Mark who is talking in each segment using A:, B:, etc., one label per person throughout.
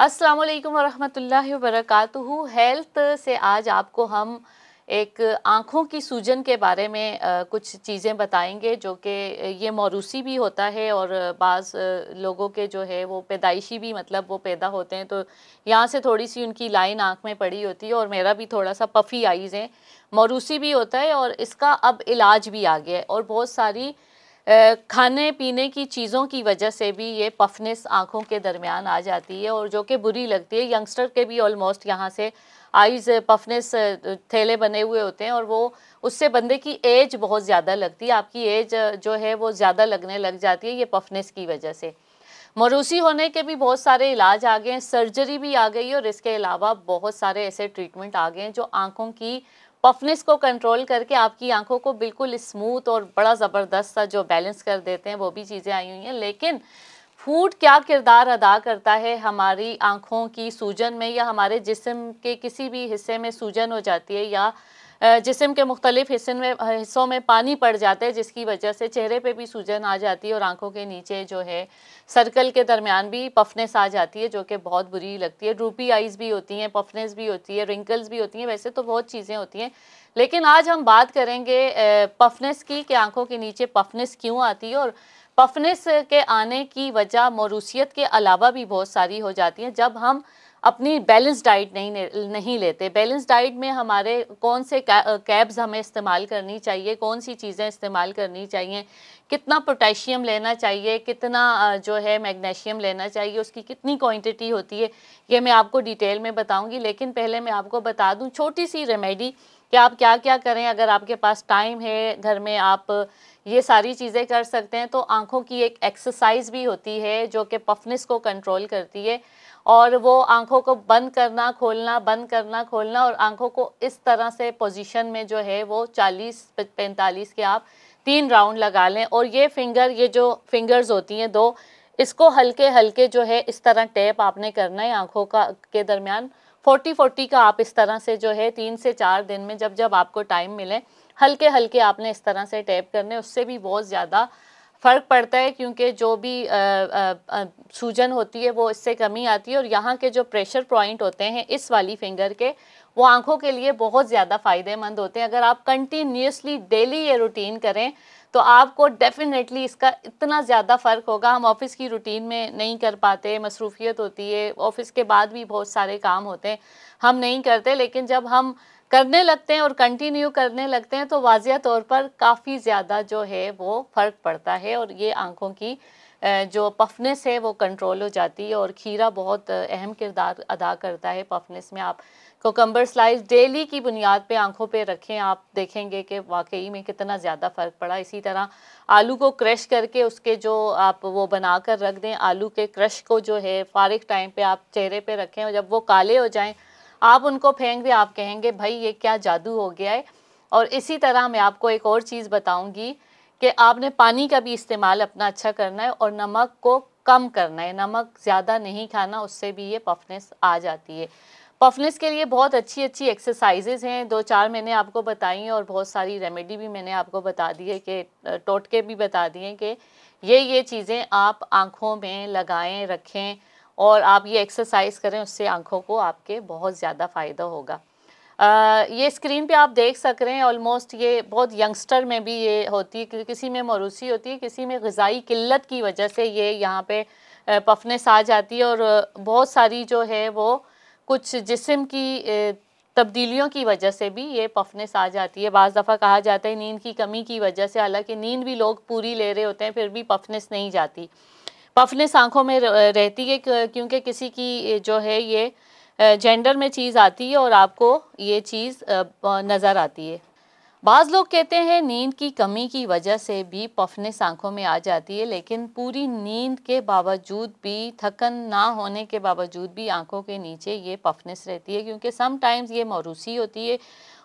A: अस्सलाम वालेकुम वरहमतुल्लाहि वबरकातुहू हेल्थ से आज आपको हम एक आँखों की सूजन के बारे में कुछ चीज़ें बताएंगे जो कि ये मौरूसी भी होता है और बाज़ लोगों के जो है वो पैदाइशी भी मतलब वो पैदा होते हैं तो यहाँ से थोड़ी सी उनकी लाइन आँख में पड़ी होती है और मेरा भी थोड़ा सा पफ़ी आइज़ है मौरूसी भी होता है और इसका अब इलाज भी आ गया है और बहुत सारी खाने पीने की चीज़ों की वजह से भी ये पफनेस आँखों के दरमियान आ जाती है और जो कि बुरी लगती है यंगस्टर के भी ऑलमोस्ट यहाँ से आइज पफनेस थैले बने हुए होते हैं और वो उससे बंदे की एज बहुत ज़्यादा लगती है आपकी एज जो है वो ज़्यादा लगने लग जाती है ये पफनेस की वजह से मरूसी होने के भी बहुत सारे इलाज आ गए हैं सर्जरी भी आ गई है और इसके अलावा बहुत सारे ऐसे ट्रीटमेंट आ गए हैं जो आँखों की पफनेस को कंट्रोल करके आपकी आंखों को बिल्कुल स्मूथ और बड़ा ज़बरदस्त सा जो बैलेंस कर देते हैं वो भी चीज़ें आई हुई हैं लेकिन फूड क्या किरदार अदा करता है हमारी आँखों की सूजन में या हमारे जिसम के किसी भी हिस्से में सूजन हो जाती है या जिसम के मुख्तलिफ हिस्सन में हिस्सों में पानी पड़ जाता है जिसकी वजह से चेहरे पर भी सूजन आ जाती है और आँखों के नीचे जो है सर्कल के दरमियान भी पफनेस आ जाती है जो कि बहुत बुरी लगती है रूपी आइज़ भी होती हैं पफनेस भी होती है रिंकल्स भी होती हैं वैसे तो बहुत चीज़ें होती हैं लेकिन आज हम बात करेंगे पफनेस की कि आंखों के नीचे पफनेस क्यों आती है और पफनेस के आने की वजह मौरूसीत के अलावा भी बहुत सारी हो जाती हैं जब हम अपनी बैलेंस डाइट नहीं नहीं लेते बैलेंस डाइट में हमारे कौन से कैब्स हमें इस्तेमाल करनी चाहिए कौन सी चीज़ें इस्तेमाल करनी चाहिए कितना पोटेशियम लेना चाहिए कितना जो है मैग्नीशियम लेना चाहिए उसकी कितनी क्वांटिटी होती है ये मैं आपको डिटेल में बताऊंगी लेकिन पहले मैं आपको बता दूँ छोटी सी रेमेडी कि आप क्या क्या करें अगर आपके पास टाइम है घर में आप ये सारी चीज़ें कर सकते हैं तो आँखों की एक एक्सरसाइज भी होती है जो कि पफनेस को कंट्रोल करती है और वो आँखों को बंद करना खोलना बंद करना खोलना और आँखों को इस तरह से पोजीशन में जो है वो चालीस पैंतालीस के आप तीन राउंड लगा लें और ये फिंगर ये जो फिंगर्स होती हैं दो इसको हल्के हल्के जो है इस तरह टैप आपने करना है आँखों का के दरमियान फोर्टी फोर्टी का आप इस तरह से जो है तीन से चार दिन में जब जब आपको टाइम मिले हल्के हल्के आपने इस तरह से टैप करने उससे भी बहुत ज़्यादा फ़र्क पड़ता है क्योंकि जो भी आ, आ, आ, सूजन होती है वो इससे कमी आती है और यहाँ के जो प्रेशर पॉइंट होते हैं इस वाली फिंगर के वो आंखों के लिए बहुत ज़्यादा फ़ायदेमंद होते हैं अगर आप कंटिन्यूसली डेली ये रूटीन करें तो आपको डेफ़िनेटली इसका इतना ज़्यादा फ़र्क होगा हम ऑफ़िस की रूटीन में नहीं कर पाते मसरूफियत होती है ऑफ़िस के बाद भी बहुत सारे काम होते हैं हम नहीं करते लेकिन जब हम करने लगते हैं और कंटिन्यू करने लगते हैं तो वाजिया तौर पर काफ़ी ज़्यादा जो है वो फ़र्क पड़ता है और ये आँखों की जो पफनेस है वो कंट्रोल हो जाती है और खीरा बहुत अहम किरदार अदा करता है पफनेस में आप कोकम्बर स्लाइस डेली की बुनियाद पे आंखों पे रखें आप देखेंगे कि वाकई में कितना ज़्यादा फ़र्क पड़ा इसी तरह आलू को क्रश करके उसके जो आप वो बना कर रख दें आलू के क्रश को जो है फारिक टाइम पे आप चेहरे पे रखें और जब वो काले हो जाएँ आप उनको फेंक दें आप कहेंगे भाई ये क्या जादू हो गया है और इसी तरह मैं आपको एक और चीज़ बताऊँगी कि आपने पानी का भी इस्तेमाल अपना अच्छा करना है और नमक को कम करना है नमक ज़्यादा नहीं खाना उससे भी ये पफनेस आ जाती है पफनेस के लिए बहुत अच्छी अच्छी एक्सरसाइजेज़ हैं दो चार मैंने आपको बताई और बहुत सारी रेमेडी भी मैंने आपको बता दी है कि टोटके भी बता दिए कि ये ये चीज़ें आप आँखों में लगाएं रखें और आप ये एक्सरसाइज करें उससे आँखों को आपके बहुत ज़्यादा फ़ायदा होगा आ, ये स्क्रीन पे आप देख सक रहे हैं ऑलमोस्ट ये बहुत यंगस्टर में भी ये होती है किसी में मरूसी होती है किसी में गज़ाई किल्लत की वजह से ये यहाँ पे पफने आ जाती है और बहुत सारी जो है वो कुछ जिसम की तब्दीलियों की वजह से भी ये पफने आ जाती है बज़ दफ़ा कहा जाता है नींद की कमी की वजह से हालांकि नींद भी लोग पूरी ले रहे होते हैं फिर भी पफनेस नहीं जाती पफनेस आंखों में रहती है क्योंकि किसी की जो है ये जेंडर में चीज़ आती है और आपको ये चीज़ नज़र आती है बाज़ लोग कहते हैं नींद की कमी की वजह से भी पफनेस आंखों में आ जाती है लेकिन पूरी नींद के बावजूद भी थकन ना होने के बावजूद भी आंखों के नीचे ये पफनेस रहती है क्योंकि समटाइम्स ये मौरूसी होती है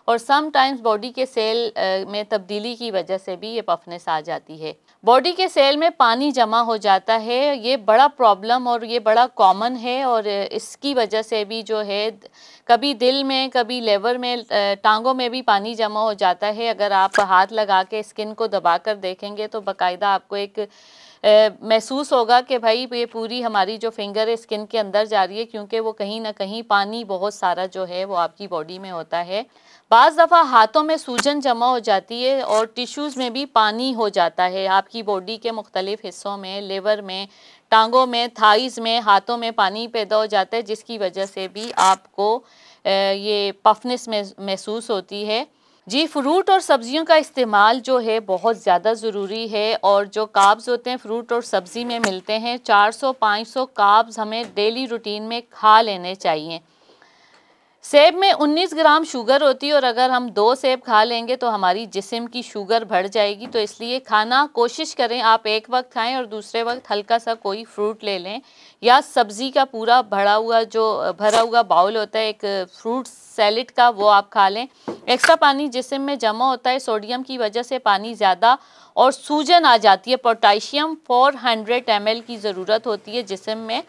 A: और समटाइम्स बॉडी के सेल में तब्दीली की वजह से भी ये पफनेस आ जाती है बॉडी के सेल में पानी जमा हो जाता है ये बड़ा प्रॉब्लम और ये बड़ा कॉमन है और इसकी वजह से भी जो है कभी दिल में कभी लेवर में टांगों में भी पानी जमा हो जाता है अगर आप हाथ लगा के स्किन को दबा कर देखेंगे तो बाकायदा आपको एक महसूस होगा कि भाई ये पूरी हमारी जो फिंगर है स्किन के अंदर जा रही है क्योंकि वो कहीं ना कहीं पानी बहुत सारा जो है वो आपकी बॉडी में होता है बज़ दफ़ा हाथों में सूजन जमा हो जाती है और टिश्यूज़ में भी पानी हो जाता है आपकी बॉडी के मुख्तलिफ़ हिस्सों में लेवर में टांगों में थाइस में हाथों में पानी पैदा हो जाता है जिसकी वजह से भी आपको ये पफनेस महसूस होती है जी फ्रूट और सब्जियों का इस्तेमाल जो है बहुत ज़्यादा ज़रूरी है और जो काब्स होते हैं फ्रूट और सब्ज़ी में मिलते हैं 400-500 काब्स हमें डेली रूटीन में खा लेने चाहिए सेब में 19 ग्राम शुगर होती है और अगर हम दो सेब खा लेंगे तो हमारी जिस्म की शुगर बढ़ जाएगी तो इसलिए खाना कोशिश करें आप एक वक्त खाएं और दूसरे वक्त हल्का सा कोई फ्रूट ले लें या सब्ज़ी का पूरा भरा हुआ जो भरा हुआ बाउल होता है एक फ्रूट सैलड का वो आप खा लें एक्स्ट्रा पानी जिसम में जमा होता है सोडियम की वजह से पानी ज़्यादा और सूजन आ जाती है पोटाशियम फोर हंड्रेड की ज़रूरत होती है जिसम में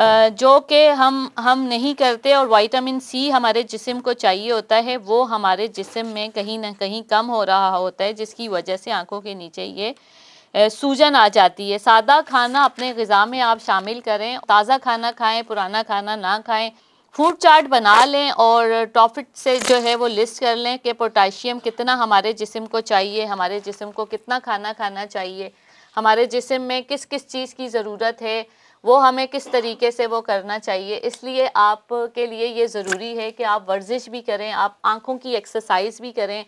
A: जो कि हम हम नहीं करते और वाइटामिन सी हमारे जिसम को चाहिए होता है वो हमारे जिसम में कहीं ना कहीं कम हो रहा होता है जिसकी वजह से आंखों के नीचे ये सूजन आ जाती है सादा खाना अपने गज़ा में आप शामिल करें ताज़ा खाना खाएं पुराना खाना ना खाएं फूड चार्ट बना लें और टॉफिट से जो है वो लिस्ट कर लें कि पोटाशियम कितना हमारे जिसम को चाहिए हमारे जिसम को कितना खाना खाना चाहिए हमारे जिसम में किस किस चीज़ की ज़रूरत है वो हमें किस तरीके से वो करना चाहिए इसलिए आपके लिए ये ज़रूरी है कि आप वर्जिश भी करें आप आँखों की एक्सरसाइज भी करें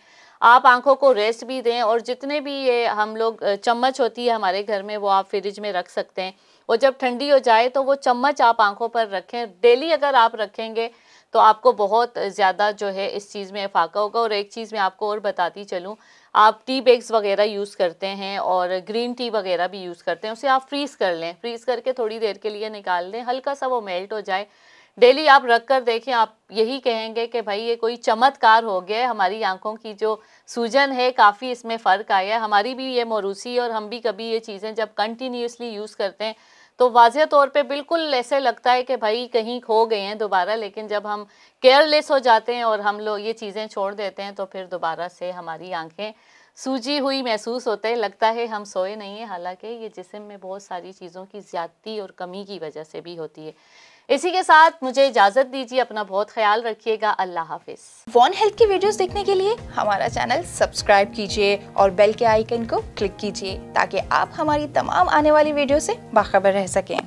A: आप आंखों को रेस्ट भी दें और जितने भी ये हम लोग चम्मच होती है हमारे घर में वो आप फ्रिज में रख सकते हैं और जब ठंडी हो जाए तो वो चम्मच आप आंखों पर रखें डेली अगर आप रखेंगे तो आपको बहुत ज़्यादा जो है इस चीज़ में इफाका होगा और एक चीज़ मैं आपको और बताती चलूँ आप टी बैग्स वगैरह यूज़ करते हैं और ग्रीन टी वगैरह भी यूज़ करते हैं उसे आप फ्रीज़ कर लें फ्रीज़ करके थोड़ी देर के लिए निकाल लें हल्का सा वो मेल्ट हो जाए डेली आप रख कर देखें आप यही कहेंगे कि भाई ये कोई चमत्कार हो गया है हमारी आंखों की जो सूजन है काफ़ी इसमें फ़र्क आया है हमारी भी ये मौरूसी और हम भी कभी ये चीज़ें जब कंटिन्यूसली यूज़ करते हैं तो वाज तौर पे बिल्कुल ऐसे लगता है कि भाई कहीं खो गए हैं दोबारा लेकिन जब हम केयरलेस हो जाते हैं और हम लोग ये चीज़ें छोड़ देते हैं तो फिर दोबारा से हमारी आंखें सूजी हुई महसूस होता है लगता है हम सोए नहीं हैं हालांकि ये जिसम में बहुत सारी चीज़ों की ज़्यादती और कमी की वजह से भी होती है इसी के साथ मुझे इजाज़त दीजिए अपना बहुत ख्याल रखिएगा अल्लाह हाफिज़ वॉन हेल्थ की वीडियोस देखने के लिए हमारा चैनल सब्सक्राइब कीजिए और बेल के आइकन को क्लिक कीजिए ताकि आप हमारी तमाम आने वाली वीडियो से बाखबर रह सकें